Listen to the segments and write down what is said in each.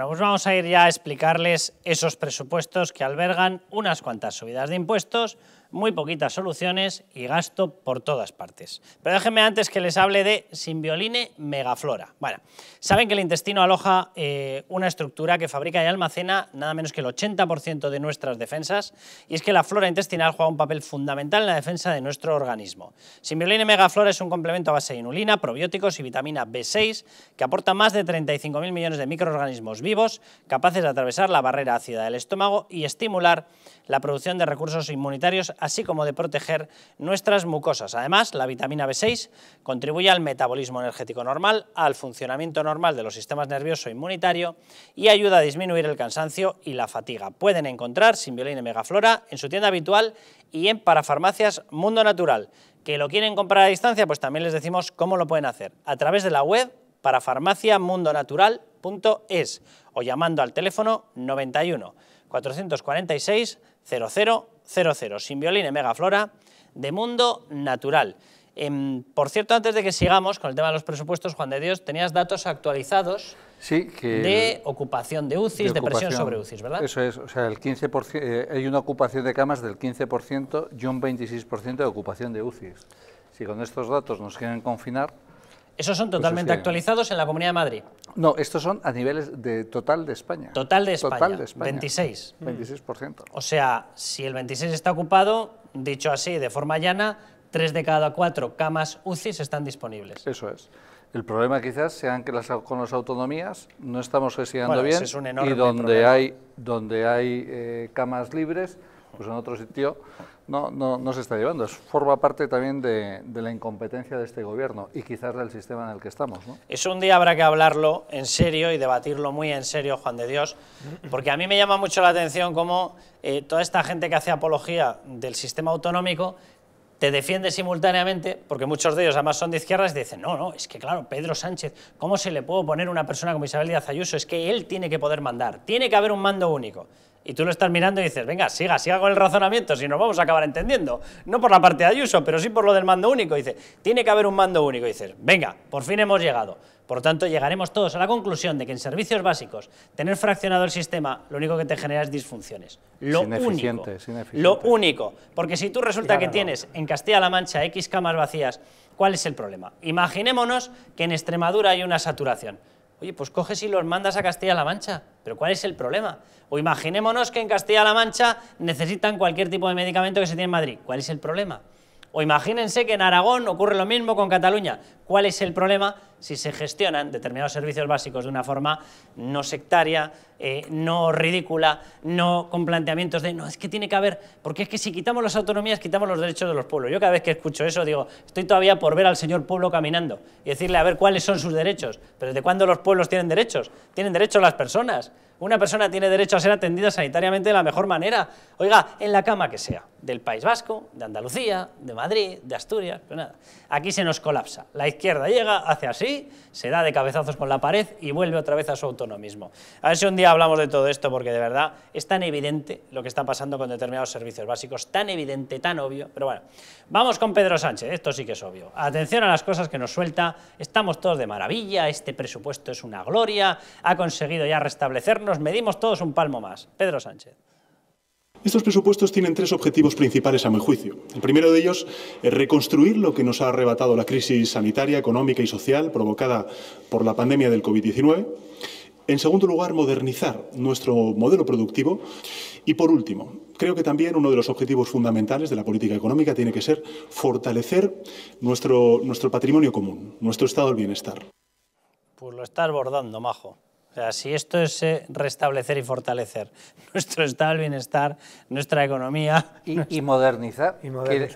Bueno, pues vamos a ir ya a explicarles esos presupuestos que albergan unas cuantas subidas de impuestos, muy poquitas soluciones y gasto por todas partes. Pero déjenme antes que les hable de Simbioline Megaflora. Bueno, saben que el intestino aloja eh, una estructura que fabrica y almacena nada menos que el 80% de nuestras defensas y es que la flora intestinal juega un papel fundamental en la defensa de nuestro organismo. Simbioline Megaflora es un complemento a base de inulina, probióticos y vitamina B6 que aporta más de 35.000 millones de microorganismos vivos capaces de atravesar la barrera ácida del estómago y estimular la producción de recursos inmunitarios así como de proteger nuestras mucosas. Además, la vitamina B6 contribuye al metabolismo energético normal, al funcionamiento normal de los sistemas nervioso e inmunitario y ayuda a disminuir el cansancio y la fatiga. Pueden encontrar violín y Megaflora en su tienda habitual y en Parafarmacias Mundo Natural. Que lo quieren comprar a distancia, pues también les decimos cómo lo pueden hacer. A través de la web parafarmaciamundonatural.es o llamando al teléfono 91 446 00 00, sin violín en Megaflora, de Mundo Natural. Em, por cierto, antes de que sigamos con el tema de los presupuestos, Juan de Dios, tenías datos actualizados de ocupación de UCIs, de, presión sobre UCIs, ¿verdad? Eso es, o sea, el 15%, eh, hay una ocupación de camas del 15% y un 26% de ocupación de UCIs. Si con estos datos nos quieren confinar, esos son pues totalmente actualizados en la Comunidad de Madrid. No, estos son a niveles de total de España. Total de España. Total 26. 26%. O sea, si el 26 está ocupado, dicho así, de forma llana, tres de cada cuatro camas UCI están disponibles. Eso es. El problema quizás sea que las, con las autonomías no estamos gestionando bien y donde hay, donde hay eh, camas libres incluso pues en otro sitio, no, no, se está llevando. es forma parte también de, la incompetencia de este gobierno y quizás del sistema en el que estamos. ¿no? Eso un día habrá que hablarlo en serio y debatirlo muy en serio, Juan de Dios, porque a mí me llama mucho la atención cómo eh, toda esta gente que hace apología del sistema autonómico te defiende simultáneamente, porque muchos de ellos además son de izquierdas, y dicen, no, no, es que claro, Pedro Sánchez, ¿cómo se le puede poner una persona como Isabel Díaz Ayuso? Es que él tiene que poder mandar, tiene que haber un mando único. Y tú lo estás mirando y dices, venga, siga, siga con el razonamiento, si nos vamos a acabar entendiendo. No por la parte de Ayuso, pero sí por lo del mando único. Dice, tiene que haber un mando único. Dices, venga, por fin hemos llegado. Por tanto, llegaremos todos a la conclusión de que en servicios básicos, tener fraccionado el sistema, lo único que te genera es disfunciones. Lo único. Lo único. Porque si tú resulta que tienes en Castilla-La Mancha X camas vacías, ¿cuál es el problema? Imaginémonos que en Extremadura hay una saturación. Oye, pues coges y los mandas a Castilla-La Mancha. Pero ¿cuál es el problema? O imaginémonos que en Castilla-La Mancha necesitan cualquier tipo de medicamento que se tiene en Madrid. ¿Cuál es el problema? O imagínense que en Aragón ocurre lo mismo con Cataluña. ¿Cuál es el problema? Si se gestionan determinados servicios básicos de una forma no sectaria, eh, no ridícula, no con planteamientos de no, es que tiene que haber, porque es que si quitamos las autonomías, quitamos los derechos de los pueblos. Yo cada vez que escucho eso digo, estoy todavía por ver al señor pueblo caminando y decirle a ver cuáles son sus derechos. Pero ¿desde cuándo los pueblos tienen derechos? Tienen derechos las personas. Una persona tiene derecho a ser atendida sanitariamente de la mejor manera. Oiga, en la cama que sea del País Vasco, de Andalucía, de Madrid, de Asturias, pero nada. Aquí se nos colapsa. La izquierda llega, hace así, se da de cabezazos con la pared y vuelve otra vez a su autonomismo. A ver si un día hablamos de todo esto, porque de verdad es tan evidente lo que está pasando con determinados servicios básicos, tan evidente, tan obvio. Pero bueno, vamos con Pedro Sánchez, esto sí que es obvio. Atención a las cosas que nos suelta, estamos todos de maravilla, este presupuesto es una gloria, ha conseguido ya restablecernos, medimos todos un palmo más. Pedro Sánchez. Estos presupuestos tienen tres objetivos principales a mi juicio. El primero de ellos es reconstruir lo que nos ha arrebatado la crisis sanitaria, económica y social provocada por la pandemia del COVID-19. En segundo lugar, modernizar nuestro modelo productivo. Y por último, creo que también uno de los objetivos fundamentales de la política económica tiene que ser fortalecer nuestro, nuestro patrimonio común, nuestro estado del bienestar. Pues lo estás abordando, majo. O si esto es eh, restablecer y fortalecer nuestro estado del bienestar, nuestra economía... Y, modernizar,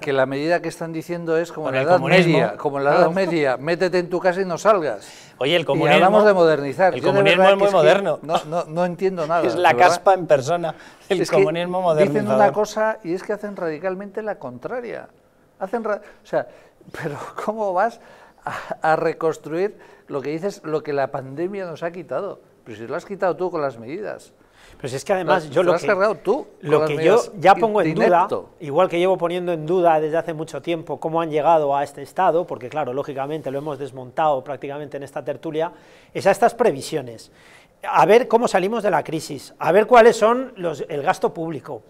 Que, la medida que están diciendo es como en la Edad Media, como la Edad Media, métete en tu casa y no salgas. Oye, el comunismo... Y hablamos de modernizar. El comunismo es muy moderno. No, entiendo nada. Es la caspa en persona, el comunismo moderno. Dicen una cosa y es que hacen radicalmente la contraria. Hacen... O sea, pero ¿cómo vas a, reconstruir lo que dices, lo que la pandemia nos ha quitado. Pero si lo has quitado tú con las medidas. Pero si es que además yo lo, que, tú, lo que yo ya pongo en duda, igual que llevo poniendo en duda desde hace mucho tiempo cómo han llegado a este estado, porque claro, lógicamente lo hemos desmontado prácticamente en esta tertulia, es a estas previsiones. A ver cómo salimos de la crisis, a ver cuáles son los, el gasto público,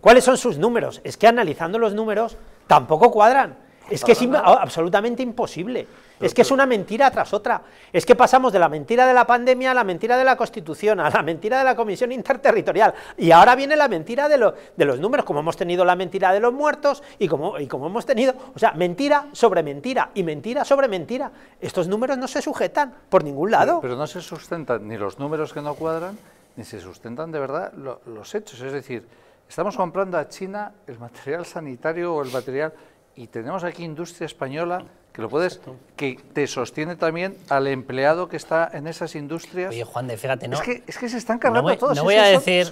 cuáles son sus números. Es que analizando los números tampoco cuadran. Es que es absolutamente imposible. es que es una mentira tras otra. Es que pasamos de la mentira de la pandemia a la mentira de la Constitución, a la mentira de la Comisión Interterritorial. Y ahora viene la mentira de, los números, como hemos tenido la mentira de los muertos y como, y como hemos tenido... O sea, mentira sobre mentira y mentira sobre mentira. Estos números no se sujetan por ningún lado. Pero, no se sustentan ni los números que no cuadran, ni se sustentan de verdad los hechos. Es decir, estamos comprando a China el material sanitario o el material y tenemos aquí industria española que lo puedes, que te sostiene también al empleado que está en esas industrias. Oye, Juan fíjate, no. Es que, es se están cargando voy, todos. No voy, a decir,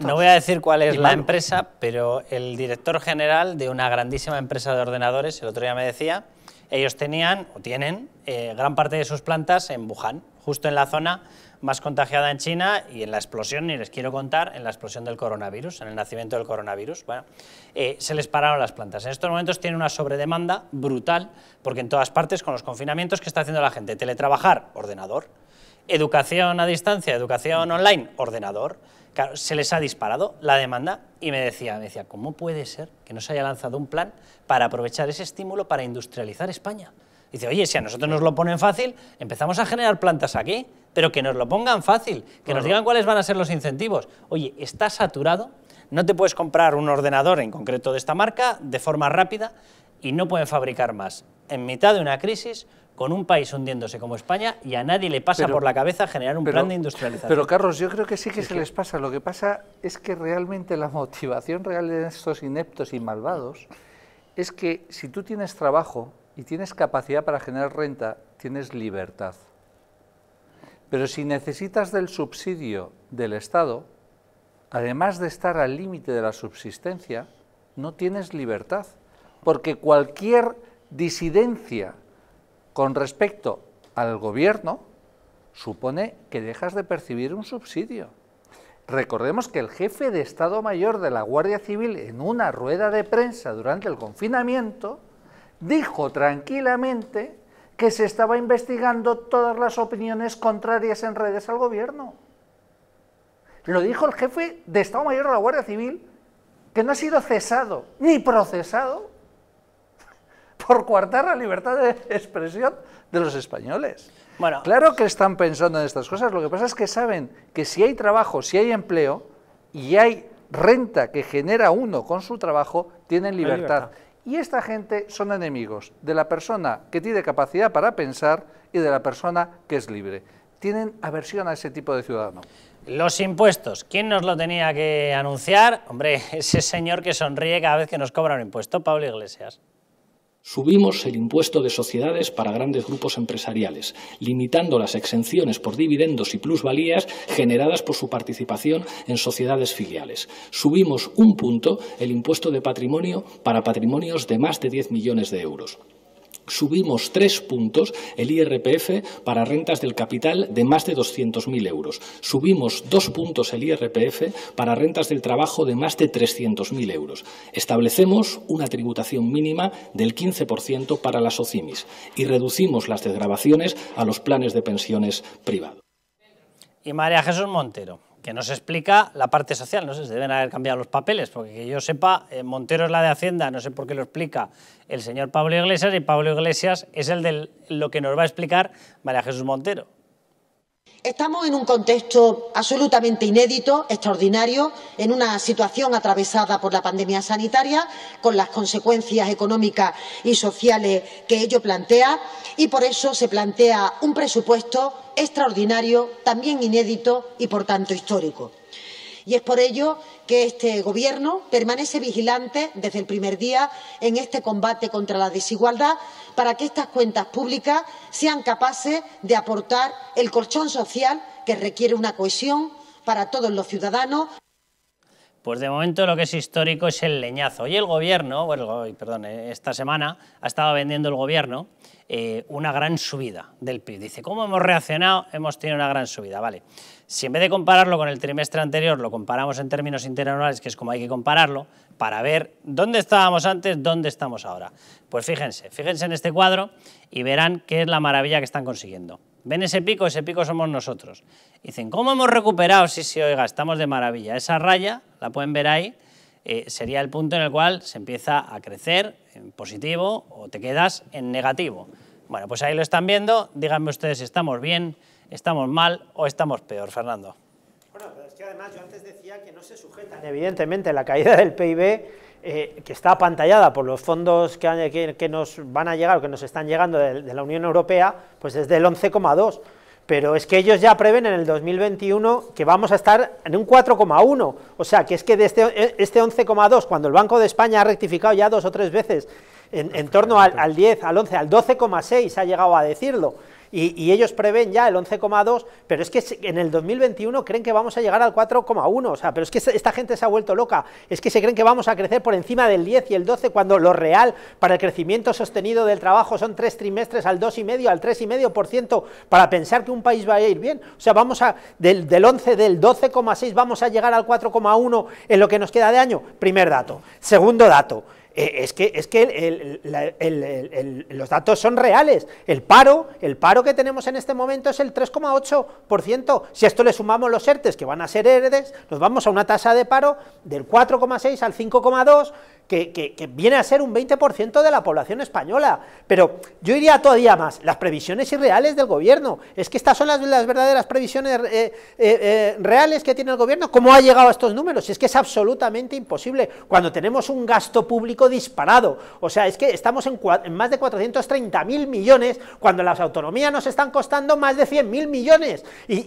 no voy a decir cuál es la empresa, pero el director general de una grandísima empresa de ordenadores, el otro día me decía, ellos tenían o tienen eh, gran parte de sus plantas en Wuhan, justo en la zona más contagiada en China y en la explosión, ni les quiero contar, en la explosión del coronavirus, en el nacimiento del coronavirus, bueno, eh, se les pararon las plantas. En estos momentos tiene una sobredemanda brutal, porque en todas partes, con los confinamientos, que está haciendo la gente? Teletrabajar, ordenador. Educación a distancia, educación online, ordenador. se les ha disparado la demanda y me decía, me decía, ¿cómo puede ser que no se haya lanzado un plan para aprovechar ese estímulo para industrializar España? Dice, oye, si a nosotros nos lo ponen fácil, empezamos a generar plantas aquí, pero que nos lo pongan fácil, que nos digan cuáles van a ser los incentivos. Oye, está saturado? No te puedes comprar un ordenador en concreto de esta marca de forma rápida y no pueden fabricar más. En mitad de una crisis, con un país hundiéndose como España y a nadie le pasa por la cabeza generar un plan de industrialización. Pero Carlos, yo creo que sí que se les pasa. Lo que pasa es que realmente la motivación real de estos ineptos y malvados es que si tú tienes trabajo, y tienes capacidad para generar renta, tienes libertad. Pero si necesitas del subsidio del Estado, además de estar al límite de la subsistencia, no tienes libertad, porque cualquier disidencia con respecto al gobierno supone que dejas de percibir un subsidio. Recordemos que el jefe de Estado Mayor de la Guardia Civil en una rueda de prensa durante el confinamiento dijo tranquilamente que se estaba investigando todas las opiniones contrarias en redes al gobierno. Lo dijo el jefe de Estado Mayor de la Guardia Civil, que no ha sido cesado ni procesado por coartar la libertad de expresión de los españoles. Bueno, claro que están pensando en estas cosas, lo que pasa es que saben que si hay trabajo, si hay empleo y hay renta que genera uno con su trabajo, tienen libertad. Y esta gente son enemigos de la persona que tiene capacidad para pensar y de la persona que es libre. Tienen aversión a ese tipo de ciudadano. Los impuestos. ¿Quién nos lo tenía que anunciar? Hombre, ese señor que sonríe cada vez que nos cobra un impuesto, Pablo Iglesias. Subimos el impuesto de sociedades para grandes grupos empresariales, limitando las exenciones por dividendos y plusvalías generadas por su participación en sociedades filiales. Subimos un punto el impuesto de patrimonio para patrimonios de más de 10 millones de euros subimos tres puntos el IRPF para rentas del capital de más de 200.000 euros. Subimos dos puntos el IRPF para rentas del trabajo de más de 300.000 euros. Establecemos una tributación mínima del 15% para las OCIMIS y reducimos las desgrabaciones a los planes de pensiones privados. Y María Jesús Montero que nos explica la parte social. No sé, se deben haber cambiado los papeles, porque que yo sepa, eh, Montero es la de Hacienda, no sé por qué lo explica el señor Pablo Iglesias, y Pablo Iglesias es el de lo que nos va a explicar María Jesús Montero. Estamos en un contexto absolutamente inédito, extraordinario, en una situación atravesada por la pandemia sanitaria, con las consecuencias económicas y sociales que ello plantea, y por eso se plantea un presupuesto extraordinario, también inédito y, por tanto, histórico. Y es por ello que este Gobierno permanece vigilante desde el primer día en este combate contra la desigualdad para que estas cuentas públicas sean capaces de aportar el colchón social que requiere una cohesión para todos los ciudadanos. Pues de momento lo que es histórico es el leñazo. Y el gobierno, bueno, perdón, eh, esta semana ha estado vendiendo el gobierno eh, una gran subida del PIB. Dice, ¿cómo hemos reaccionado? Hemos tenido una gran subida, vale. Si en vez de compararlo con el trimestre anterior, lo comparamos en términos interanuales, que es como hay que compararlo, para ver dónde estábamos antes, dónde estamos ahora. Pues fíjense, fíjense en este cuadro y verán qué es la maravilla que están consiguiendo ven ese pico, ese pico somos nosotros. dicen, ¿cómo hemos recuperado? Sí, sí, oiga, estamos de maravilla. Esa raya, la pueden ver ahí, eh, sería el punto en el cual se empieza a crecer en positivo o te quedas en negativo. Bueno, pues ahí lo están viendo. Díganme ustedes si estamos bien, estamos mal o estamos peor, Fernando. Bueno, pero es que además yo antes decía que no se sujetan evidentemente la caída del PIB eh, que está apantallada por los fondos que, nos van a llegar o que nos están llegando de, la Unión Europea, pues es del 11,2. Pero es que ellos ya prevén en el 2021 que vamos a estar en un 4,1. O sea, que es que de este, e, este 11,2, cuando el Banco de España ha rectificado ya dos o tres veces en, torno al 10, al 11, al 12,6 ha llegado a decirlo y, ellos prevén ya el 11,2, pero es que en el 2021 creen que vamos a llegar al 4,1, o sea, pero es que esta gente se ha vuelto loca, es que se creen que vamos a crecer por encima del 10 y el 12 cuando lo real para el crecimiento sostenido del trabajo son tres trimestres al 2,5, al 3,5% para pensar que un país va a ir bien, o sea, vamos a, del, del 11, del 12,6 vamos a llegar al 4,1 en lo que nos queda de año, primer dato. Segundo dato, eh, es que, es que los datos son reales. El paro, el paro que tenemos en este momento es el 3,8%. Si a esto le sumamos los ERTES, que van a ser ERDES, nos vamos a una tasa de paro del 4,6 al 5,2%, que, viene a ser un 20% de la población española. Pero yo iría todavía más, las previsiones irreales del gobierno. Es que estas son las, verdaderas previsiones eh, eh, eh, reales que tiene el gobierno. ¿Cómo ha llegado a estos números? Es que es absolutamente imposible cuando tenemos un gasto público disparado. O sea, es que estamos en, en más de 430.000 millones cuando las autonomías nos están costando más de 100.000 millones. Y,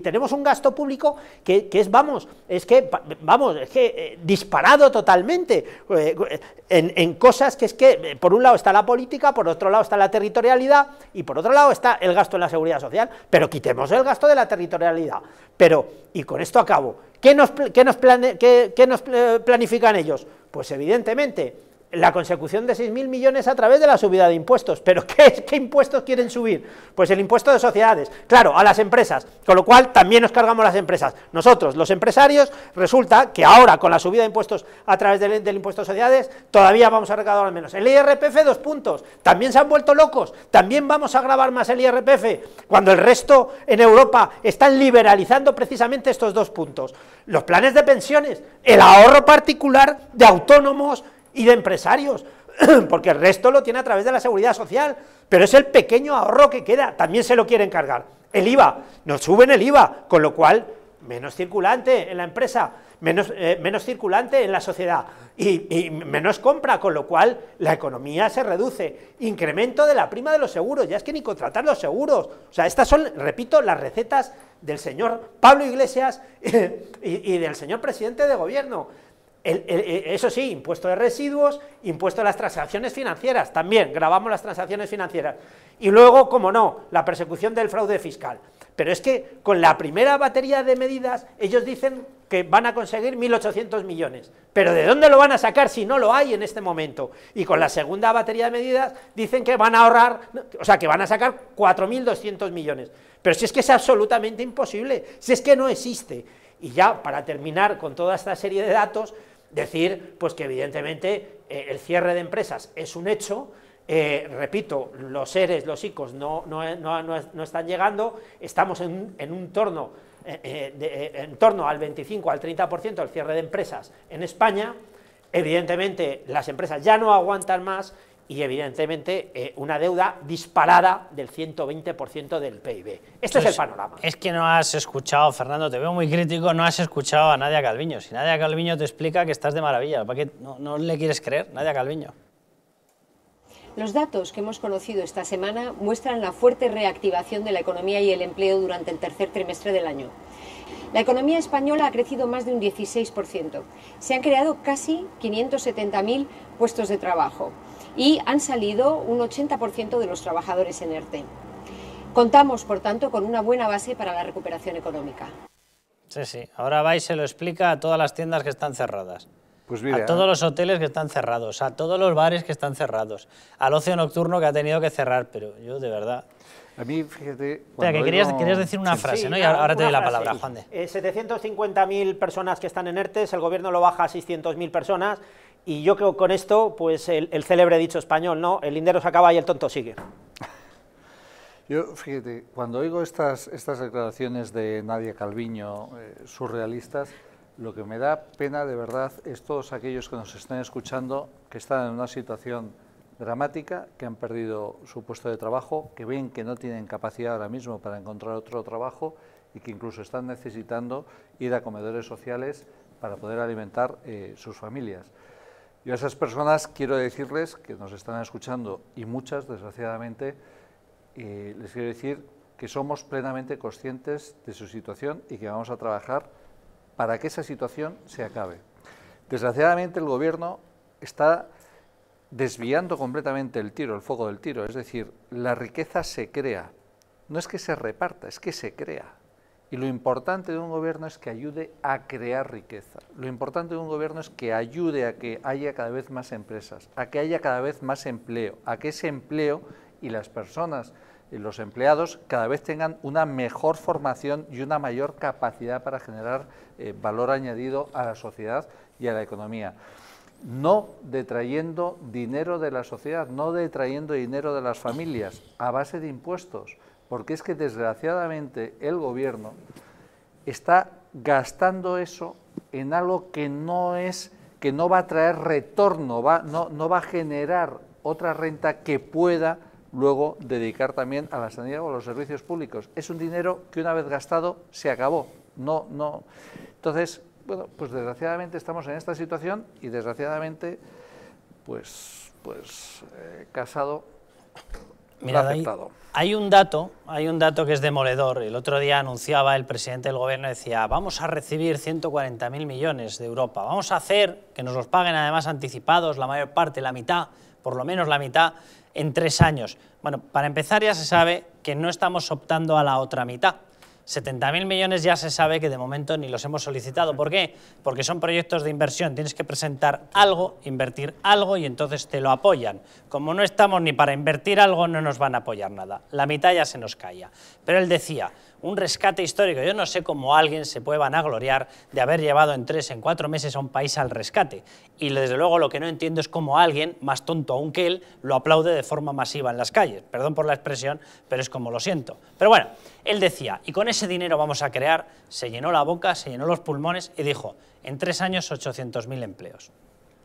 tenemos un gasto público que, que, es, vamos, es que, vamos, es que disparado totalmente eh, en, cosas que es que, eh, por un lado está la política, por otro lado está la territorialidad y por otro lado está el gasto en la seguridad social, pero quitemos el gasto de la territorialidad. Pero, y con esto acabo, nos, qué nos eh, planifican ellos? Pues evidentemente la consecución de 6.000 millones a través de la subida de impuestos. ¿Pero qué, impuestos quieren subir? Pues el impuesto de sociedades, claro, a las empresas, con lo cual también nos cargamos las empresas. Nosotros, los empresarios, resulta que ahora con la subida de impuestos a través del, impuesto de sociedades, todavía vamos a recaudar al menos. El IRPF, dos puntos, también se han vuelto locos, también vamos a grabar más el IRPF, cuando el resto en Europa están liberalizando precisamente estos dos puntos. Los planes de pensiones, el ahorro particular de autónomos, y de empresarios, porque el resto lo tiene a través de la seguridad social, pero es el pequeño ahorro que queda, también se lo quieren cargar. El IVA, nos suben el IVA, con lo cual menos circulante en la empresa, menos, eh, menos circulante en la sociedad y, menos compra, con lo cual la economía se reduce. Incremento de la prima de los seguros, ya es que ni contratar los seguros. O sea, estas son, repito, las recetas del señor Pablo Iglesias y del señor presidente de gobierno. Eh, eso sí, impuesto de residuos, impuesto a las transacciones financieras, también grabamos las transacciones financieras. Y luego, como no, la persecución del fraude fiscal. Pero es que con la primera batería de medidas ellos dicen que van a conseguir 1.800 millones. Pero ¿de dónde lo van a sacar si no lo hay en este momento? Y con la segunda batería de medidas dicen que van a ahorrar, o sea, que van a sacar 4.200 millones. Pero si es que es absolutamente imposible, si es que no existe. Y ya para terminar con toda esta serie de datos, decir pues que evidentemente eh, el cierre de empresas es un hecho, eh, repito, los seres, los ICOs no, están llegando, estamos en, un torno, eh, en torno al 25 al 30% del cierre de empresas en España, evidentemente las empresas ya no aguantan más y evidentemente eh, una deuda disparada del 120% del PIB. Este es el panorama. Es que no has escuchado, Fernando, te veo muy crítico, no has escuchado a Nadia Calviño. Si Nadia Calviño te explica que estás de maravilla, ¿para qué no, no le quieres creer? Nadia Calviño. Los datos que hemos conocido esta semana muestran la fuerte reactivación de la economía y el empleo durante el tercer trimestre del año. La economía española ha crecido más de un 16%. Se han creado casi 570.000 puestos de trabajo y han salido un 80% de los trabajadores en ERTE. Contamos, por tanto, con una buena base para la recuperación económica. Sí, sí. Ahora va y se lo explica a todas las tiendas que están cerradas. Pues a todos ¿eh? los hoteles que están cerrados, a todos los bares que están cerrados, al ocio nocturno que ha tenido que cerrar, pero yo de verdad, a mí, fíjate... que querías, decir una frase, ¿no? Y ahora te doy la palabra, Juan 750.000 eh, personas que están en ERTES, el gobierno lo baja a 600.000 personas, y yo creo con esto, pues el, célebre dicho español, ¿no? El lindero se acaba y el tonto sigue. Yo, fíjate, cuando oigo estas, estas declaraciones de Nadia Calviño, eh, surrealistas, lo que me da pena de verdad es todos aquellos que nos están escuchando, que están en una situación dramática, que han perdido su puesto de trabajo, que ven que no tienen capacidad ahora mismo para encontrar otro trabajo y que incluso están necesitando ir a comedores sociales para poder alimentar eh, sus familias. Yo a esas personas quiero decirles que nos están escuchando y muchas, desgraciadamente, les quiero decir que somos plenamente conscientes de su situación y que vamos a trabajar para que esa situación se acabe. Desgraciadamente el Gobierno está desviando completamente el tiro, el foco del tiro. Es decir, la riqueza se crea. No es que se reparta, es que se crea. Y lo importante de un gobierno es que ayude a crear riqueza. Lo importante de un gobierno es que ayude a que haya cada vez más empresas, a que haya cada vez más empleo, a que ese empleo y las personas y los empleados cada vez tengan una mejor formación y una mayor capacidad para generar eh, valor añadido a la sociedad y a la economía no detrayendo dinero de la sociedad, no detrayendo dinero de las familias a base de impuestos, porque es que desgraciadamente el gobierno está gastando eso en algo que no es que no va a traer retorno, va, no, no va a generar otra renta que pueda luego dedicar también a la sanidad o a los servicios públicos. Es un dinero que una vez gastado se acabó. No, no. Entonces, bueno, pues desgraciadamente estamos en esta situación y desgraciadamente, pues, pues eh, Casado Hay, un dato, hay un dato que es demoledor. El otro día anunciaba el presidente del gobierno, decía, vamos a recibir 140.000 millones de Europa, vamos a hacer que nos los paguen además anticipados, la mayor parte, la mitad, por lo menos la mitad, en tres años. Bueno, para empezar ya se sabe que no estamos optando a la otra mitad, 70.000 millones ya se sabe que de momento ni los hemos solicitado. ¿Por qué? Porque son proyectos de inversión. Tienes que presentar algo, invertir algo y entonces te lo apoyan. Como no estamos ni para invertir algo, no nos van a apoyar nada. La mitad ya se nos caía. Pero él decía, un rescate histórico. Yo no sé cómo alguien se puede vanagloriar de haber llevado en tres, en cuatro meses a un país al rescate. Y desde luego lo que no entiendo es cómo alguien, más tonto aún que él, lo aplaude de forma masiva en las calles. Perdón por la expresión, pero es como lo siento. Pero bueno, él decía, y con ese dinero vamos a crear, se llenó la boca, se llenó los pulmones y dijo, en tres años 800.000 empleos.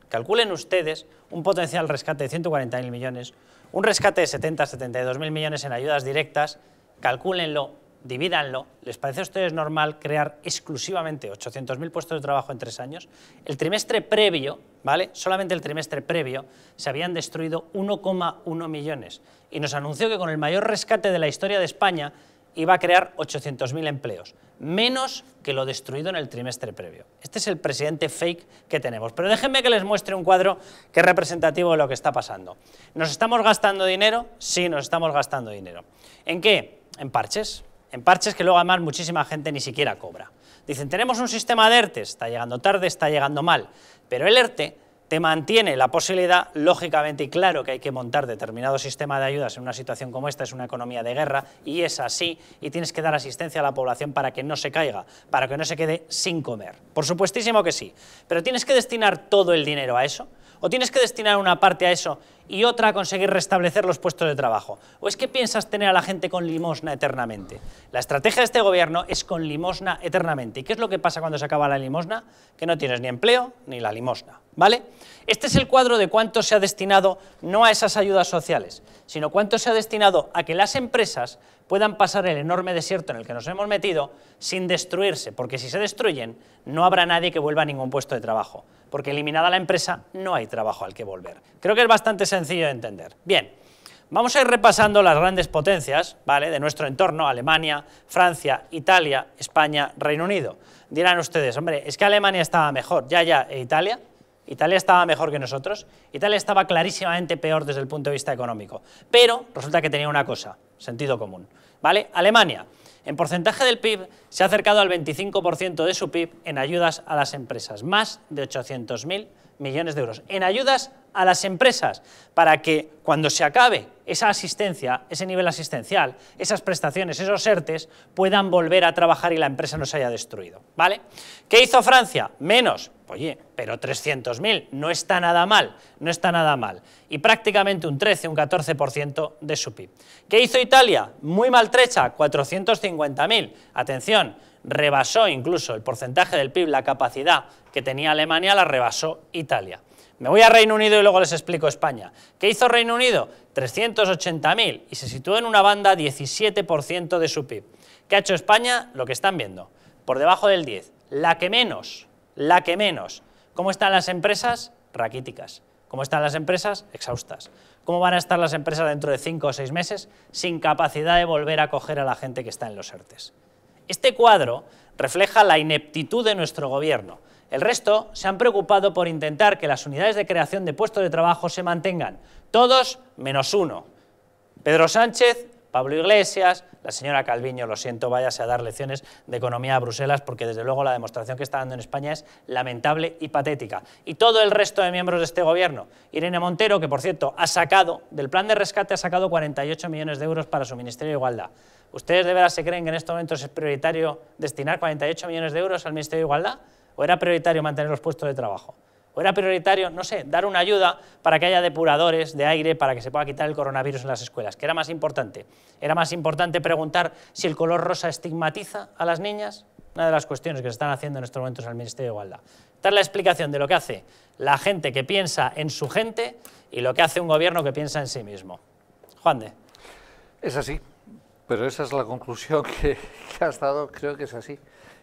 Calculen ustedes un potencial rescate de 140.000 millones, un rescate de 70, 72.000 millones en ayudas directas, calcúlenlo divídanlo. ¿Les parece a ustedes normal crear exclusivamente 800.000 puestos de trabajo en tres años? El trimestre previo, ¿vale? Solamente el trimestre previo se habían destruido 1,1 millones y nos anunció que con el mayor rescate de la historia de España iba a crear 800.000 empleos, menos que lo destruido en el trimestre previo. Este es el presidente fake que tenemos. Pero déjenme que les muestre un cuadro que es representativo de lo que está pasando. ¿Nos estamos gastando dinero? Sí, nos estamos gastando dinero. ¿En qué? En parches en parches que luego además muchísima gente ni siquiera cobra. Dicen, tenemos un sistema de ERTE, está llegando tarde, está llegando mal, pero el ERTE te mantiene la posibilidad, lógicamente, y claro que hay que montar determinado sistema de ayudas en una situación como esta, es una economía de guerra, y es así, y tienes que dar asistencia a la población para que no se caiga, para que no se quede sin comer. Por supuestísimo que sí, pero tienes que destinar todo el dinero a eso. ¿O tienes que destinar una parte a eso y otra a conseguir restablecer los puestos de trabajo? ¿O es que piensas tener a la gente con limosna eternamente? La estrategia de este gobierno es con limosna eternamente. ¿Y qué es lo que pasa cuando se acaba la limosna? Que no tienes ni empleo ni la limosna, ¿vale? Este es el cuadro de cuánto se ha destinado no a esas ayudas sociales, sino cuánto se ha destinado a que las empresas puedan pasar el enorme desierto en el que nos hemos metido sin destruirse, porque si se destruyen no habrá nadie que vuelva a ningún puesto de trabajo, porque eliminada la empresa no hay trabajo al que volver. Creo que es bastante sencillo de entender. Bien, vamos a ir repasando las grandes potencias ¿vale? de nuestro entorno, Alemania, Francia, Italia, España, Reino Unido. Dirán ustedes, hombre, es que Alemania estaba mejor, ya, ya, ¿e Italia? Italia estaba mejor que nosotros, Italia estaba clarísimamente peor desde el punto de vista económico, pero resulta que tenía una cosa, sentido común. ¿Vale? Alemania, en porcentaje del PIB se ha acercado al 25% de su PIB en ayudas a las empresas, más de 800.000 millones de euros, en ayudas a las empresas, para que cuando se acabe esa asistencia, ese nivel asistencial, esas prestaciones, esos ERTES, puedan volver a trabajar y la empresa no se haya destruido. ¿vale? ¿Qué hizo Francia? Menos, oye, pero 300.000, no está nada mal, no está nada mal. Y prácticamente un 13, un 14% de su PIB. ¿Qué hizo Italia? Muy maltrecha, 450.000. Atención, rebasó incluso el porcentaje del PIB, la capacidad que tenía Alemania, la rebasó Italia. Me voy a Reino Unido y luego les explico España. ¿Qué hizo Reino Unido? 380.000 y se situó en una banda 17% de su PIB. ¿Qué ha hecho España? Lo que están viendo, por debajo del 10. La que menos, la que menos. ¿Cómo están las empresas? Raquíticas. ¿Cómo están las empresas? Exhaustas. ¿Cómo van a estar las empresas dentro de 5 o 6 meses sin capacidad de volver a coger a la gente que está en los ERTES? Este cuadro refleja la ineptitud de nuestro gobierno. El resto se han preocupado por intentar que las unidades de creación de puestos de trabajo se mantengan, todos menos uno. Pedro Sánchez, Pablo Iglesias, la señora Calviño, lo siento, váyase a dar lecciones de economía a Bruselas porque desde luego la demostración que está dando en España es lamentable y patética. Y todo el resto de miembros de este gobierno. Irene Montero, que por cierto ha sacado, del plan de rescate ha sacado 48 millones de euros para su Ministerio de Igualdad. ¿Ustedes de verdad se creen que en estos momentos es prioritario destinar 48 millones de euros al Ministerio de Igualdad? ¿O era prioritario mantener los puestos de trabajo? ¿O era prioritario, no sé, dar una ayuda para que haya depuradores de aire para que se pueda quitar el coronavirus en las escuelas? ¿Qué era más importante? ¿Era más importante preguntar si el color rosa estigmatiza a las niñas? Una de las cuestiones que se están haciendo en estos momentos al Ministerio de Igualdad. Dar la explicación de lo que hace la gente que piensa en su gente y lo que hace un gobierno que piensa en sí mismo. Juan de. Es así. Pero esa es la conclusión que, ha estado, creo que es así.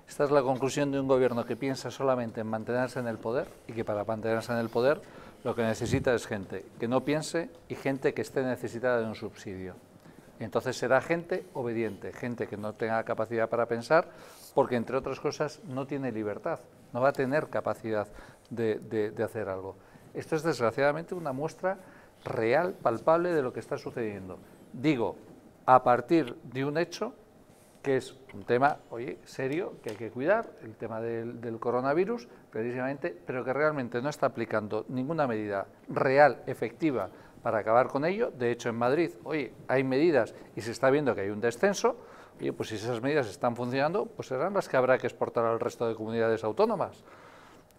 Esta es la conclusión de un gobierno que piensa solamente en mantenerse en el poder y que para mantenerse en el poder lo que necesita es gente que no piense y gente que esté necesitada de un subsidio. Entonces será gente obediente, gente que no tenga capacidad para pensar, porque entre otras cosas no tiene libertad, no va a tener capacidad de, de hacer algo. Esto es desgraciadamente una muestra real, palpable de lo que está sucediendo. Digo, a partir de un hecho que es un tema, oye, serio, que hay que cuidar, el tema del, coronavirus, precisamente, pero que realmente no está aplicando ninguna medida real, efectiva, para acabar con ello. De hecho, en Madrid, oye, hay medidas y se está viendo que hay un descenso. Oye, pues si esas medidas están funcionando, pues serán las que habrá que exportar al resto de comunidades autónomas.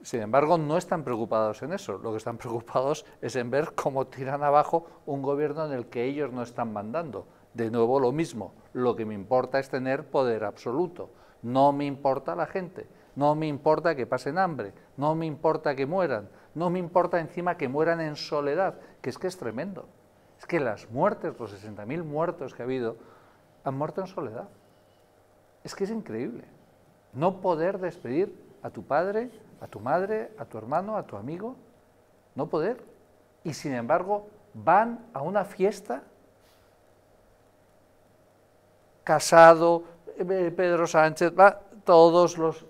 Sin embargo, no están preocupados en eso. Lo que están preocupados es en ver cómo tiran abajo un gobierno en el que ellos no están mandando. De nuevo lo mismo, lo que me importa es tener poder absoluto, no me importa la gente, no me importa que pasen hambre, no me importa que mueran, no me importa encima que mueran en soledad, que es que es tremendo. Es que las muertes, los 60.000 muertos que ha habido, han muerto en soledad. Es que es increíble. No poder despedir a tu padre, a tu madre, a tu hermano, a tu amigo, no poder. Y sin embargo, van a una fiesta Casado, eh, Pedro Sánchez, va, todos los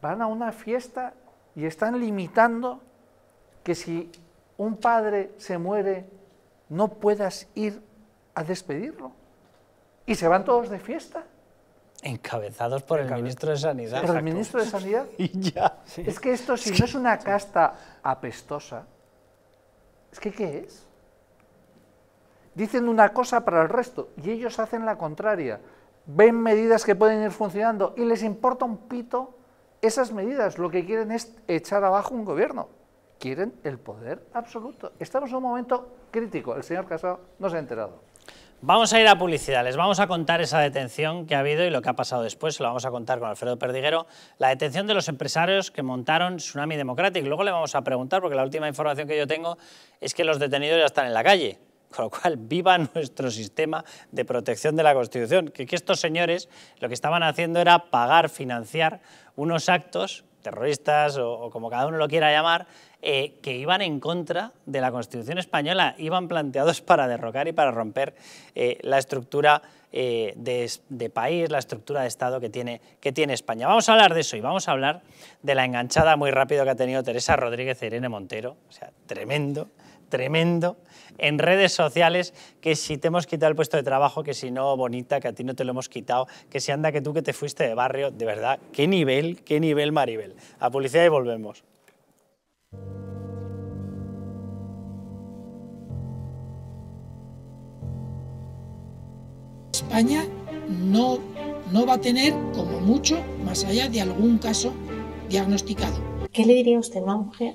van a una fiesta y están limitando que si un padre se muere no puedas ir a despedirlo. Y se van todos de fiesta. Encabezados por el ministro de Sanidad. Por el ministro de Sanidad. y ya. Es que esto, si no es una casta apestosa, ¿es que qué es? dicen una cosa para el resto y ellos hacen la contraria. Ven medidas que pueden ir funcionando y les importa un pito esas medidas. Lo que quieren es echar abajo un gobierno. Quieren el poder absoluto. Estamos en un momento crítico. El señor Casado no se ha enterado. Vamos a ir a publicidad, les vamos a contar esa detención que ha habido y lo que ha pasado después, lo vamos a contar con Alfredo Perdiguero, la detención de los empresarios que montaron Tsunami Democratic. Luego le vamos a preguntar, porque la última información que yo tengo es que los detenidos ya están en la calle. Con lo cual, viva nuestro sistema de protección de la Constitución. Que, estos señores lo que estaban haciendo era pagar, financiar unos actos terroristas o, como cada uno lo quiera llamar, eh, que iban en contra de la Constitución española, iban planteados para derrocar y para romper eh, la estructura eh, de, país, la estructura de Estado que tiene, que tiene España. Vamos a hablar de eso y vamos a hablar de la enganchada muy rápido que ha tenido Teresa Rodríguez e Irene Montero, o sea, tremendo tremendo en redes sociales que si te hemos quitado el puesto de trabajo, que si no, bonita, que a ti no te lo hemos quitado, que si anda que tú que te fuiste de barrio, de verdad, qué nivel, qué nivel Maribel. A policía y volvemos. España no, no va a tener, como mucho, más allá de algún caso diagnosticado. ¿Qué le diría usted a mujer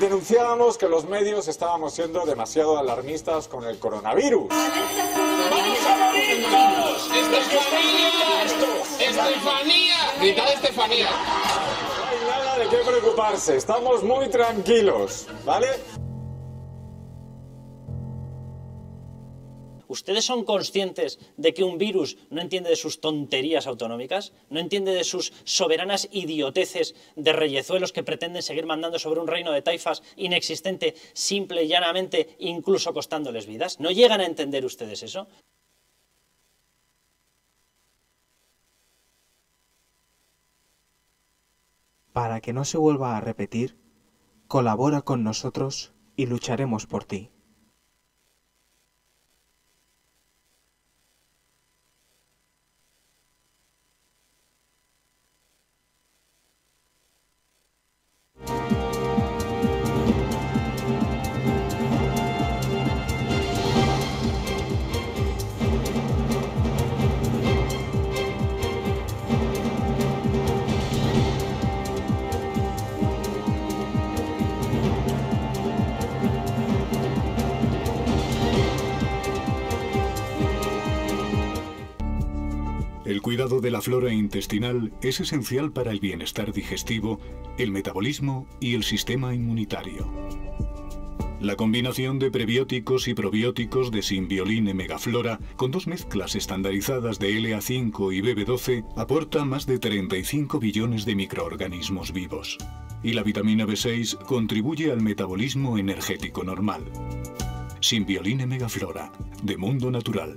denunciábamos que los medios estábamos siendo demasiado alarmistas con el coronavirus. ¡Vamos a ¡Estefanía! ¡Estefanía! Gritad Estefanía. No hay nada de qué preocuparse, estamos muy tranquilos, ¿vale? ¿Ustedes son conscientes de que un virus no entiende de sus tonterías autonómicas? ¿No entiende de sus soberanas idioteces de reyezuelos que pretenden seguir mandando sobre un reino de taifas inexistente, simple y llanamente, incluso costándoles vidas? ¿No llegan a entender ustedes eso? Para que no se vuelva a repetir, colabora con nosotros y lucharemos por ti. la flora intestinal es esencial para el bienestar digestivo, el metabolismo y el sistema inmunitario. La combinación de prebióticos y probióticos de Simbioline Megaflora con dos mezclas estandarizadas de LA5 y BB12 aporta más de 35 billones de microorganismos vivos. Y la vitamina B6 contribuye al metabolismo energético normal. Simbioline Megaflora, de Mundo Natural.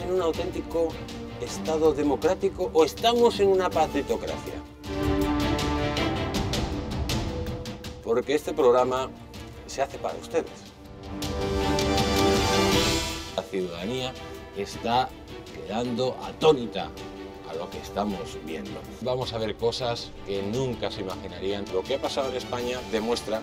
en un auténtico Estado democrático o estamos en una patitocracia. Porque este programa se hace para ustedes. La ciudadanía está quedando atónita a lo que estamos viendo. Vamos a ver cosas que nunca se imaginarían. Lo que ha pasado en España demuestra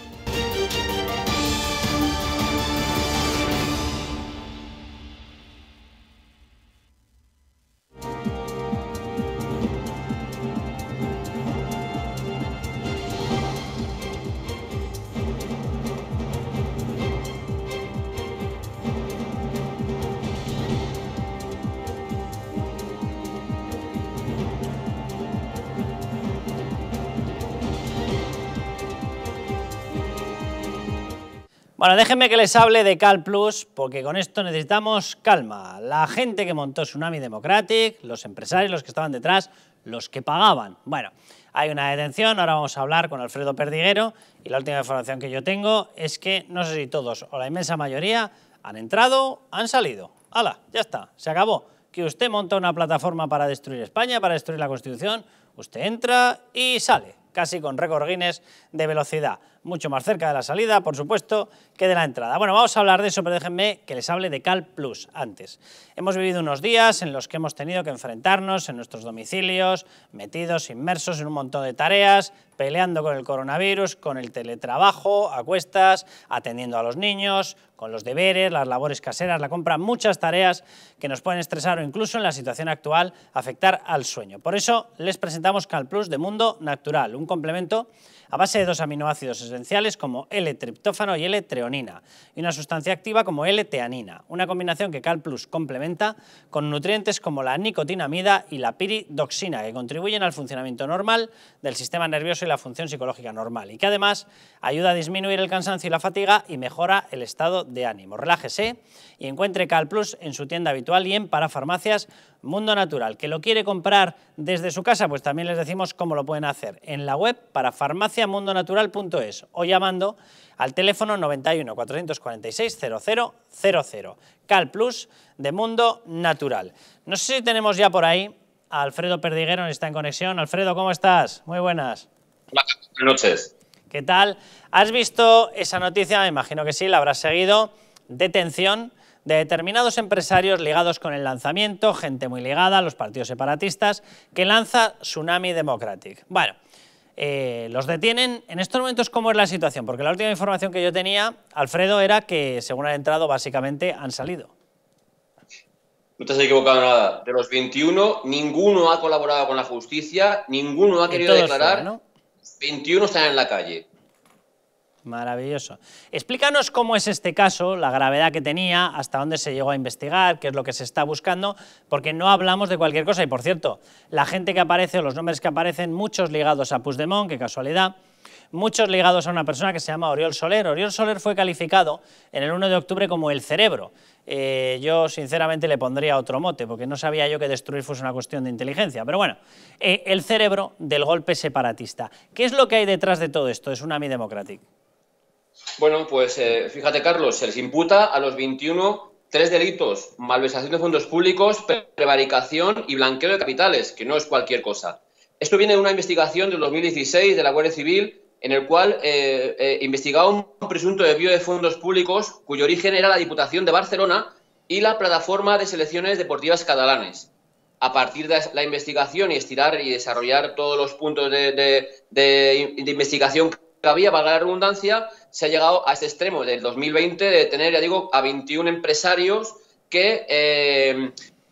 Bueno, déjenme que les hable de Cal Plus, porque con esto necesitamos calma. La gente que montó Tsunami Democratic, los empresarios, los que estaban detrás, los que pagaban. Bueno, hay una detención, ahora vamos a hablar con Alfredo Perdiguero, y la última información que yo tengo es que, no sé si todos o la inmensa mayoría, han entrado, han salido. ¡Hala! Ya está, se acabó. Que usted monta una plataforma para destruir España, para destruir la Constitución, usted entra y sale, casi con récord Guinness de velocidad mucho más cerca de la salida, por supuesto, que de la entrada. Bueno, vamos a hablar de eso, pero déjenme que les hable de Cal Plus antes. Hemos vivido unos días en los que hemos tenido que enfrentarnos en nuestros domicilios, metidos, inmersos en un montón de tareas, peleando con el coronavirus, con el teletrabajo, a cuestas, atendiendo a los niños, con los deberes, las labores caseras, la compra, muchas tareas que nos pueden estresar o incluso en la situación actual afectar al sueño. Por eso les presentamos Cal Plus de Mundo Natural, un complemento a base de dos aminoácidos esenciales como L-triptófano y L-treonina, y una sustancia activa como L-teanina, una combinación que CalPlus complementa con nutrientes como la nicotinamida y la piridoxina, que contribuyen al funcionamiento normal del sistema nervioso y la función psicológica normal, y que además ayuda a disminuir el cansancio y la fatiga y mejora el estado de ánimo. Relájese y encuentre CalPlus en su tienda habitual y en parafarmacias. Mundo Natural, que lo quiere comprar desde su casa, pues también les decimos cómo lo pueden hacer en la web para farmaciamundonatural.es o llamando al teléfono 91 446 0000. Cal Plus de Mundo Natural. No sé si tenemos ya por ahí a Alfredo Perdiguero, está en conexión. Alfredo, ¿cómo estás? Muy buenas. Buenas noches. ¿Qué tal? ¿Has visto esa noticia? Me imagino que sí, la habrás seguido. Detención de determinados empresarios ligados con el lanzamiento, gente muy ligada a los partidos separatistas, que lanza Tsunami Democratic. Bueno, eh, los detienen. En estos momentos, ¿cómo es la situación? Porque la última información que yo tenía, Alfredo, era que según han entrado, básicamente han salido. No te has equivocado nada. De los 21, ninguno ha colaborado con la justicia, ninguno ha querido declarar. 21 están en la calle. Maravilloso. Explícanos cómo es este caso, la gravedad que tenía, hasta dónde se llegó a investigar, qué es lo que se está buscando, porque no hablamos de cualquier cosa. Y por cierto, la gente que aparece o los nombres que aparecen, muchos ligados a Puigdemont, qué casualidad, muchos ligados a una persona que se llama Oriol Soler. Oriol Soler fue calificado en el 1 de octubre como el cerebro. Eh, yo sinceramente le pondría otro mote, porque no sabía yo que destruir fuese una cuestión de inteligencia. Pero bueno, eh, el cerebro del golpe separatista. ¿Qué es lo que hay detrás de todo esto? Es una mi democrática. Bueno, pues eh, fíjate, Carlos, se les imputa a los 21 tres delitos: malversación de fondos públicos, prevaricación y blanqueo de capitales, que no es cualquier cosa. Esto viene de una investigación del 2016 de la Guardia Civil, en el cual eh, eh, investigaba un presunto desvío de fondos públicos cuyo origen era la Diputación de Barcelona y la plataforma de selecciones deportivas catalanes. A partir de la investigación y estirar y desarrollar todos los puntos de investigación había, para la redundancia, se ha llegado a ese extremo del 2020 de tener, ya digo, a 21 empresarios que eh,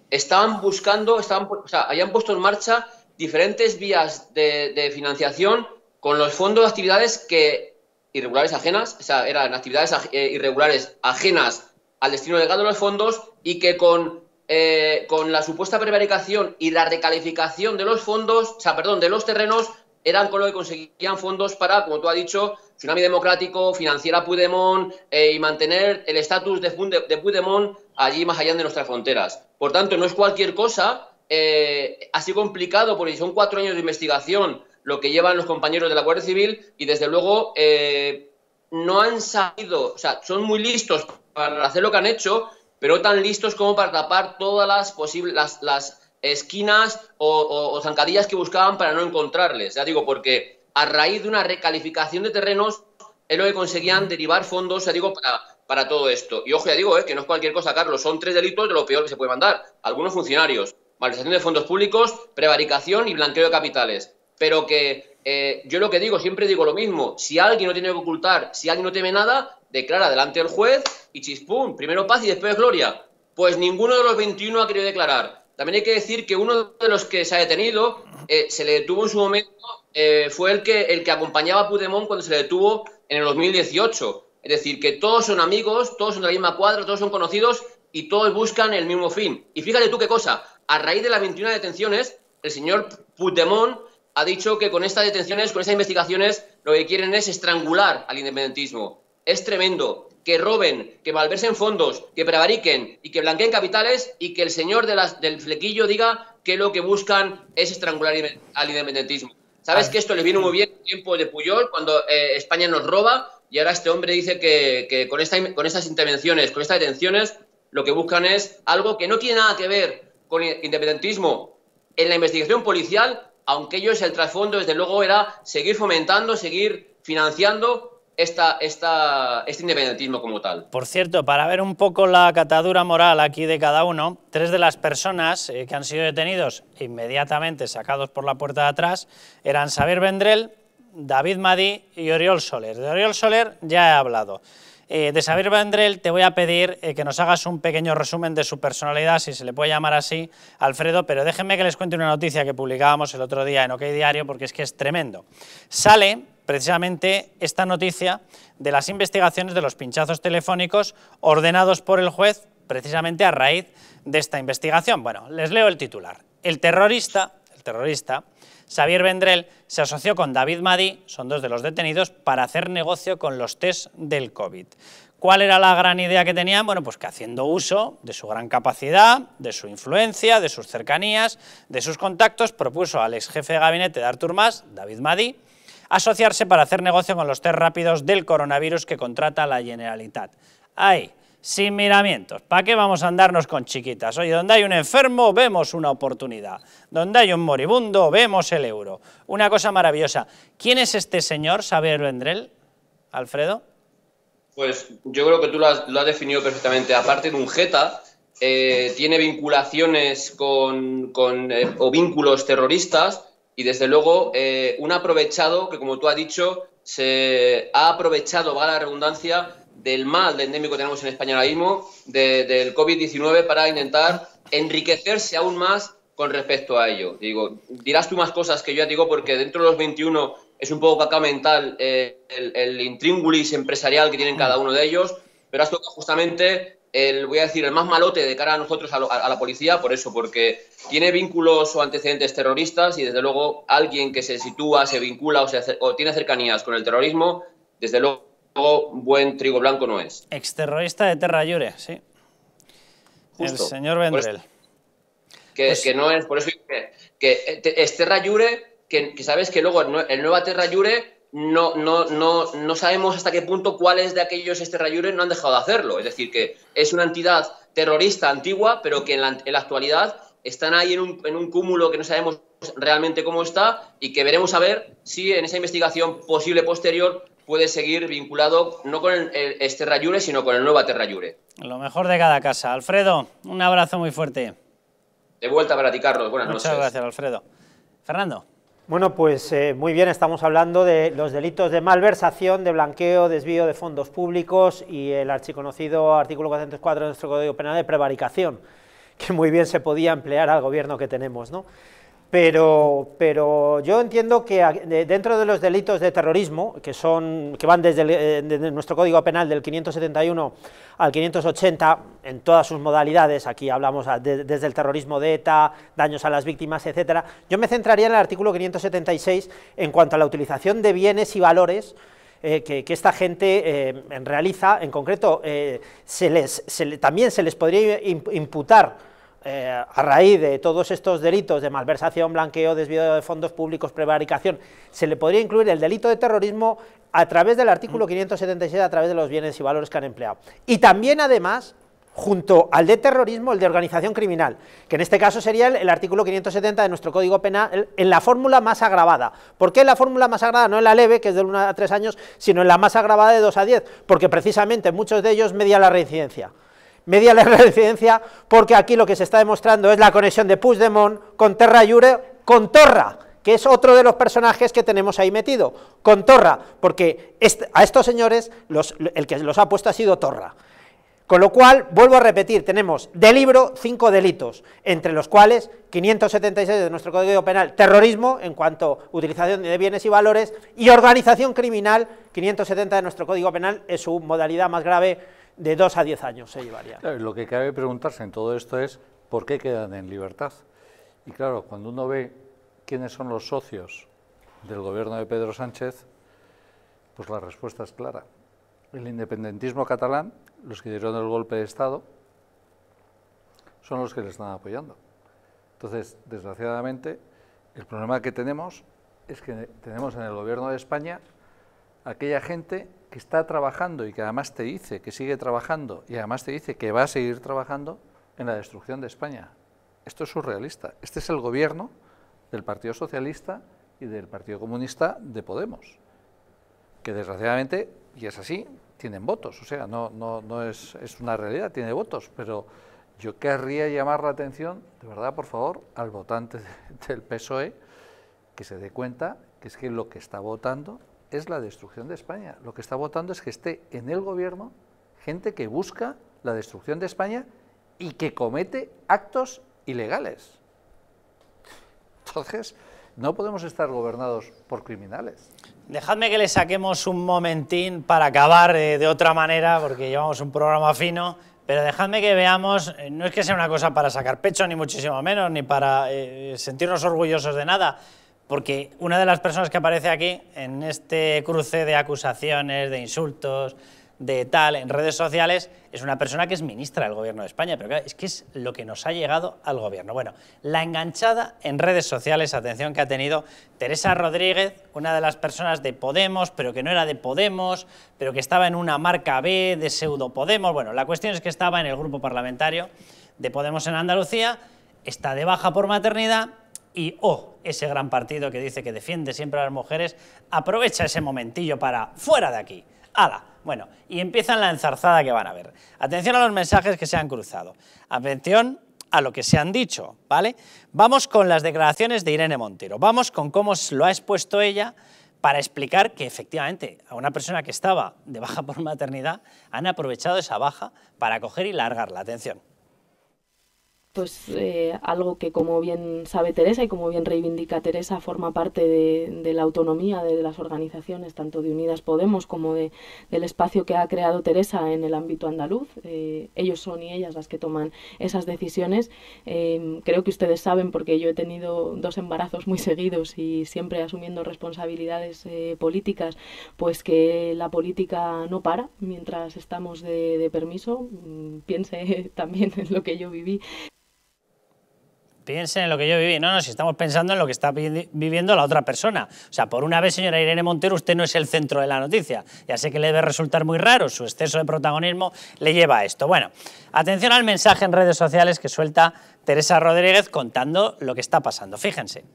estaban buscando, estaban, o sea, habían puesto en marcha diferentes vías de, financiación con los fondos de actividades que irregulares ajenas, o sea, eran actividades eh, irregulares ajenas al destino legal de los fondos y que con, eh, con la supuesta prevaricación y la recalificación de los fondos, o sea, perdón, de los terrenos, eran con lo que conseguían fondos para, como tú has dicho, Tsunami Democrático, Financiera Puigdemont eh, y mantener el estatus de, de, allí más allá de nuestras fronteras. Por tanto, no es cualquier cosa, eh, así complicado, porque son cuatro años de investigación lo que llevan los compañeros de la Guardia Civil y desde luego eh, no han salido... o sea, son muy listos para hacer lo que han hecho, pero tan listos como para tapar todas las posibles, las esquinas o, zancadillas que buscaban para no encontrarles. Ya digo, porque a raíz de una recalificación de terrenos es lo que conseguían derivar fondos, ya digo, para, para todo esto. Y ojo, ya digo, eh, que no es cualquier cosa, Carlos, son tres delitos de lo peor que se puede mandar. Algunos funcionarios, malversación de fondos públicos, prevaricación y blanqueo de capitales. Pero que eh, yo lo que digo, siempre digo lo mismo, si alguien no tiene que ocultar, si alguien no teme nada, declara delante del juez y chispum, primero paz y después gloria. Pues ninguno de los 21 ha querido declarar. También hay que decir que uno de los que se ha detenido, eh, se le detuvo en su momento, eh, fue el que, el que acompañaba a Pudemón cuando se le detuvo en el 2018. Es decir, que todos son amigos, todos son de la misma cuadra, todos son conocidos y todos buscan el mismo fin. Y fíjate tú qué cosa, a raíz de las 21 detenciones, el señor Puigdemont ha dicho que con estas detenciones, con estas investigaciones, lo que quieren es estrangular al independentismo. Es tremendo que roben, que malversen fondos, que prevariquen y que blanqueen capitales y que el señor del flequillo diga que lo que buscan es estrangular al independentismo. Sabes ah. que esto le vino muy bien en tiempo de Puyol, cuando eh, España nos roba y ahora este hombre dice que, con, con estas intervenciones, con estas detenciones, lo que buscan es algo que no tiene nada que ver con el independentismo. En la investigación policial, aunque ellos el trasfondo, desde luego, era seguir fomentando, seguir financiando esta, esta, este independentismo como tal. Por cierto, para ver un poco la catadura moral aquí de cada uno, tres de las personas eh, que han sido detenidos inmediatamente sacados por la puerta de atrás eran Xavier Vendrel, David Madí y Oriol Soler. De Oriol Soler ya he hablado. Eh, de Xavier Vendrel te voy a pedir eh, que nos hagas un pequeño resumen de su personalidad, si se le puede llamar así, Alfredo, pero déjenme que les cuente una noticia que publicábamos el otro día en OK Diario, porque es que es tremendo. Sale precisamente esta noticia de las investigaciones de los pinchazos telefónicos ordenados por el juez precisamente a raíz de esta investigación. Bueno, les leo el titular. El terrorista, el terrorista Xavier Vendrell se asoció con David Madí, son dos de los detenidos, para hacer negocio con los test del COVID. ¿Cuál era la gran idea que tenían? Bueno, pues que haciendo uso de su gran capacidad, de su influencia, de sus cercanías, de sus contactos, propuso al ex jefe de gabinete de Artur Mas, David Madí, asociarse para hacer negocio con los test rápidos del coronavirus que contrata la Generalitat. Ahí, sin miramientos. ¿Para qué vamos a andarnos con chiquitas? Oye, donde hay un enfermo vemos una oportunidad. Donde hay un moribundo vemos el euro. Una cosa maravillosa. ¿Quién es este señor, Xavier Vendrell, Alfredo? Pues yo creo que tú lo has, definido perfectamente. Aparte de un jeta, eh, tiene vinculaciones con, eh, o vínculos terroristas y desde luego, eh, un aprovechado que, como tú has dicho, se ha aprovechado, va la redundancia, del mal endémico que tenemos en España ahora mismo, del COVID-19, para intentar enriquecerse aún más con respecto a ello. Digo, dirás tú más cosas que yo ya digo, porque dentro de los 21 es un poco caca mental eh, el, el intríngulis empresarial que tienen cada mm. uno de ellos, pero has tocado justamente voy a decir, el más malote de cara a nosotros, a, la policía, por eso, porque tiene vínculos o antecedentes terroristas y desde luego alguien que se sitúa, se vincula o, tiene cercanías con el terrorismo, desde luego buen trigo blanco no es. Exterrorista de Terra llure sí. El señor Vendrell. Pues que, no es, por eso que, que eh, Terra que, sabes que luego el Nueva Terra Jure no, no, no, no sabemos hasta qué punto cuáles de aquellos esterrayures no han dejado de hacerlo. Es decir, que es una entidad terrorista antigua, pero que en la, actualidad están ahí en un, cúmulo que no sabemos realmente cómo está y que veremos a ver si en esa investigación posible posterior puede seguir vinculado no con el, sino con el nuevo esterrayure. Lo mejor de cada casa. Alfredo, un abrazo muy fuerte. De vuelta para ti, Carlos. Buenas noches. Muchas gracias, Alfredo. Fernando. Bueno, pues eh, muy bien, estamos hablando de los delitos de malversación, de blanqueo, desvío de fondos públicos y el archiconocido artículo 404 de nuestro Código Penal de prevaricación, que muy bien se podía emplear al gobierno que tenemos, ¿no? Pero, pero yo entiendo que dentro de los delitos de terrorismo, que, son, que van desde, eh, nuestro Código Penal del 571 al 580, en todas sus modalidades, aquí hablamos desde el terrorismo de ETA, daños a las víctimas, etcétera, yo me centraría en el artículo 576 en cuanto a la utilización de bienes y valores eh, que, esta gente eh, realiza, en concreto, también se les podría imputar eh, a raíz de todos estos delitos de malversación, blanqueo, desvío de fondos públicos, prevaricación, se le podría incluir el delito de terrorismo a través del artículo 576, a través de los bienes y valores que han empleado. Y también, además, junto al de terrorismo, el de organización criminal, que en este caso sería el, artículo 570 de nuestro Código Penal, en la fórmula más agravada. ¿Por qué la fórmula más agravada? No en la leve, que es de 1 a 3 años, sino en la más agravada de 2 a 10, porque precisamente muchos de ellos medían la reincidencia media la incidencia porque aquí lo que se está demostrando es la conexión de Puigdemont con Terra Jure, con Torra, que es otro de los personajes que tenemos ahí metido, con Torra, porque a estos señores el que los ha puesto ha sido Torra. Con lo cual, vuelvo a repetir, tenemos de libro cinco delitos, entre los cuales 576 de nuestro Código Penal, terrorismo en cuanto a utilización de bienes y valores, y organización criminal, 570 de nuestro Código Penal es su modalidad más grave de dos a 10 años se llevaría. lo que cabe preguntarse en todo esto es por qué quedan en libertad. Y claro, cuando uno ve quiénes son los socios del gobierno de Pedro Sánchez, pues la respuesta es clara. El independentismo catalán, los que dieron el golpe de Estado, son los que le están apoyando. Entonces, desgraciadamente, el problema que tenemos es que tenemos en el gobierno de España aquella gente que está trabajando y que además te dice que sigue trabajando y además te dice que va a seguir trabajando en la destrucción de España. Esto es surrealista. Este es el gobierno del Partido Socialista y del Partido Comunista de Podemos, que desgraciadamente, y es así, tienen votos. O sea, no, no, es, una realidad, tiene votos, pero yo querría llamar la atención, de verdad, por favor, al votante del PSOE que se dé cuenta que es que lo que está votando es la destrucción de España. Lo que está votando es que esté en el gobierno gente que busca la destrucción de España y que comete actos ilegales. Entonces, no podemos estar gobernados por criminales. Dejadme que le saquemos un momentín para acabar eh, de otra manera, porque llevamos un programa fino, pero dejadme que veamos, eh, no es que sea una cosa para sacar pecho, ni muchísimo menos, ni para eh, sentirnos orgullosos de nada, porque una de las personas que aparece aquí en este cruce de acusaciones, de insultos, de tal, en redes sociales, es una persona que es ministra del Gobierno de España, pero es que es lo que nos ha llegado al Gobierno. Bueno, la enganchada en redes sociales, atención que ha tenido Teresa Rodríguez, una de las personas de Podemos, pero que no era de Podemos, pero que estaba en una marca B de pseudo Podemos. Bueno, la cuestión es que estaba en el grupo parlamentario de Podemos en Andalucía, está de baja por maternidad y oh, ese gran partido que dice que defiende siempre a las mujeres, aprovecha ese momentillo para fuera de aquí. ¡Hala! Bueno, y empiezan la enzarzada que van a ver. Atención a los mensajes que se han cruzado. Atención a lo que se han dicho, ¿vale? Vamos con las declaraciones de Irene Montero. Vamos con cómo lo ha expuesto ella para explicar que efectivamente a una persona que estaba de baja por maternidad han aprovechado esa baja para coger y largar la atención pues es eh, algo que como bien sabe Teresa y como bien reivindica Teresa forma parte de, la autonomía de, las organizaciones, tanto de Unidas Podemos como de, del espacio que ha creado Teresa en el ámbito andaluz. Eh, ellos son y ellas las que toman esas decisiones. Em, creo que ustedes saben porque yo he tenido dos embarazos muy seguidos y siempre asumiendo responsabilidades eh, políticas, pues que la política no para mientras estamos de, de permiso. Mm, piense también en lo que yo viví piensen en lo que yo viví. No, no, si estamos pensando en lo que está viviendo la otra persona. O sea, por una vez, señora Irene Montero, usted no es el centro de la noticia. Ya sé que le debe resultar muy raro, su exceso de protagonismo le lleva a esto. Bueno, atención al mensaje en redes sociales que suelta Teresa Rodríguez contando lo que está pasando. Fíjense.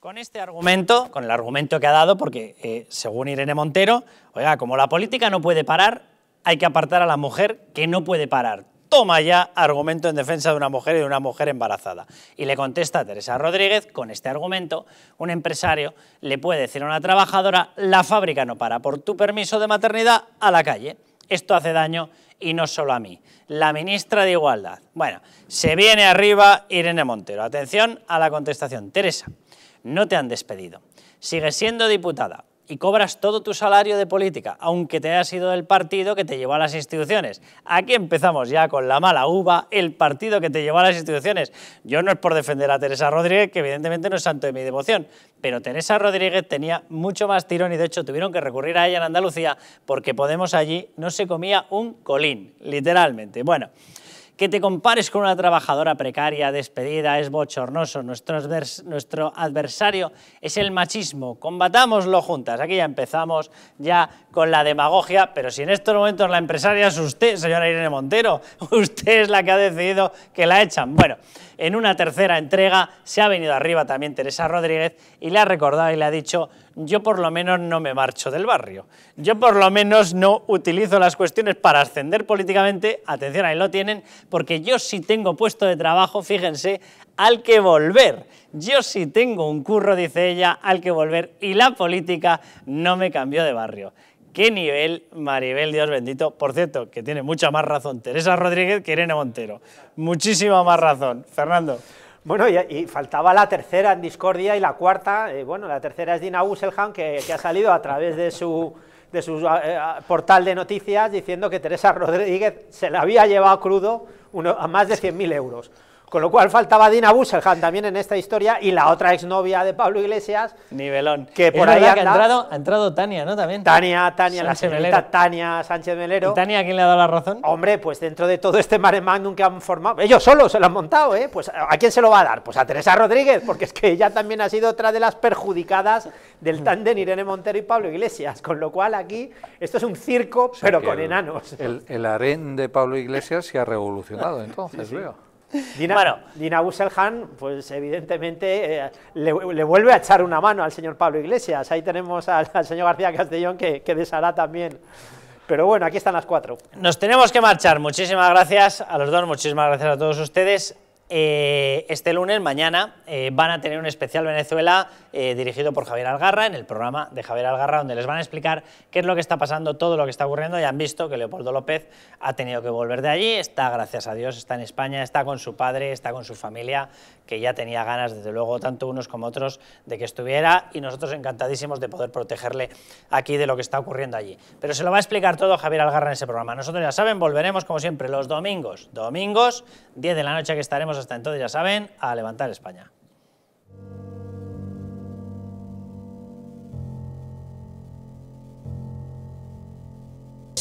Con este argumento, con el argumento que ha dado, porque eh, según Irene Montero, oiga, como la política no puede parar, hay que apartar a la mujer que no puede parar toma ya argumento en defensa de una mujer y de una mujer embarazada. Y le contesta a Teresa Rodríguez, con este argumento, un empresario le puede decir a una trabajadora, la fábrica no para, por tu permiso de maternidad, a la calle. Esto hace daño y no solo a mí. La ministra de Igualdad. Bueno, se viene arriba Irene Montero. Atención a la contestación. Teresa, no te han despedido. Sigues siendo diputada y cobras todo tu salario de política, aunque te haya sido del partido que te llevó a las instituciones. Aquí empezamos ya con la mala uva, el partido que te llevó a las instituciones. Yo no es por defender a Teresa Rodríguez, que evidentemente no es santo de mi devoción, pero Teresa Rodríguez tenía mucho más tirón y de hecho tuvieron que recurrir a ella en Andalucía porque Podemos allí no se comía un colín, literalmente. Bueno. Que te compares con una trabajadora precaria, despedida, es bochornoso. Nuestro, adversario es el machismo. Combatámoslo juntas. Aquí ya empezamos ya con la demagogia, pero si en estos momentos la empresaria es usted, señora Irene Montero, usted es la que ha decidido que la echan. Bueno en una tercera entrega se ha venido arriba también Teresa Rodríguez y le ha recordado y le ha dicho, yo por lo menos no me marcho del barrio, yo por lo menos no utilizo las cuestiones para ascender políticamente, atención, ahí lo tienen, porque yo sí tengo puesto de trabajo, fíjense, al que volver. Yo sí tengo un curro, dice ella, al que volver y la política no me cambió de barrio. Qué nivel, Maribel, Dios bendito. Por cierto, que tiene mucha más razón Teresa Rodríguez que Irene Montero. Muchísima más razón. Fernando. Bueno, y, faltaba la tercera en discordia y la cuarta, eh, bueno, la tercera es Dina Wusselham que, ha salido a través de su, de su eh, eh, portal de noticias diciendo que Teresa Rodríguez se la había llevado crudo a más de 100.000 euros. Con lo cual faltaba Dina Busselhan también en esta historia y la otra exnovia de Pablo Iglesias. Nivelón. Que por ahí ha, entrado, ha entrado Tania, ¿no? También. Tania, Tania, la señorita Tania Sánchez Melero. Tania quién le ha dado la razón? Hombre, pues dentro de todo este mare magnum que han formado, ellos solos se lo han montado, ¿eh? Pues ¿a quién se lo va a dar? Pues a Teresa Rodríguez, porque es que ella también ha sido otra de las perjudicadas del mm. tándem Irene Montero y Pablo Iglesias. Con lo cual aquí, esto es un circo, pero con enanos. El, el harén de Pablo Iglesias se ha revolucionado entonces, veo. Dina, Busselhan, pues evidentemente eh, le, vuelve a echar una mano al señor Pablo Iglesias. Ahí tenemos al, señor García Castellón que, deshará también. Pero bueno, aquí están las cuatro. Nos tenemos que marchar. Muchísimas gracias a los dos, muchísimas gracias a todos ustedes. Eh, este lunes, mañana, eh, van a tener un especial Venezuela eh, dirigido por Javier Algarra, en el programa de Javier Algarra, donde les van a explicar qué es lo que está pasando, todo lo que está ocurriendo. Ya han visto que Leopoldo López ha tenido que volver de allí, está, gracias a Dios, está en España, está con su padre, está con su familia, que ya tenía ganas, desde luego, tanto unos como otros, de que estuviera y nosotros encantadísimos de poder protegerle aquí de lo que está ocurriendo allí. Pero se lo va a explicar todo Javier Algarra en ese programa. Nosotros ya saben, volveremos como siempre los domingos, domingos, 10 de la noche que estaremos hasta entonces, ya saben, a levantar España.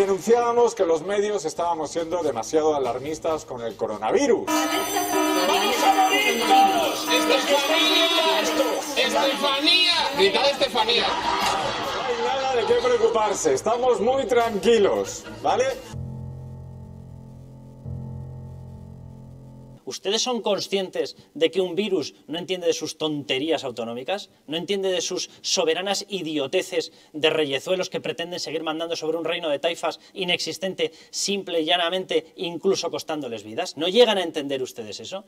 denunciábamos que los medios estábamos siendo demasiado alarmistas con el coronavirus. ¡Vamos a morir todos! ¡Estefanía! ¡Estefanía! ¡Gritad Estefanía! No hay nada de qué preocuparse, estamos muy tranquilos, ¿vale? ¿Ustedes son conscientes de que un virus no entiende de sus tonterías autonómicas? ¿No entiende de sus soberanas idioteces de reyezuelos que pretenden seguir mandando sobre un reino de taifas inexistente, simple y llanamente, incluso costándoles vidas? ¿No llegan a entender ustedes eso?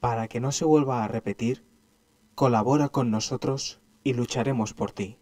Para que no se vuelva a repetir, colabora con nosotros y lucharemos por ti.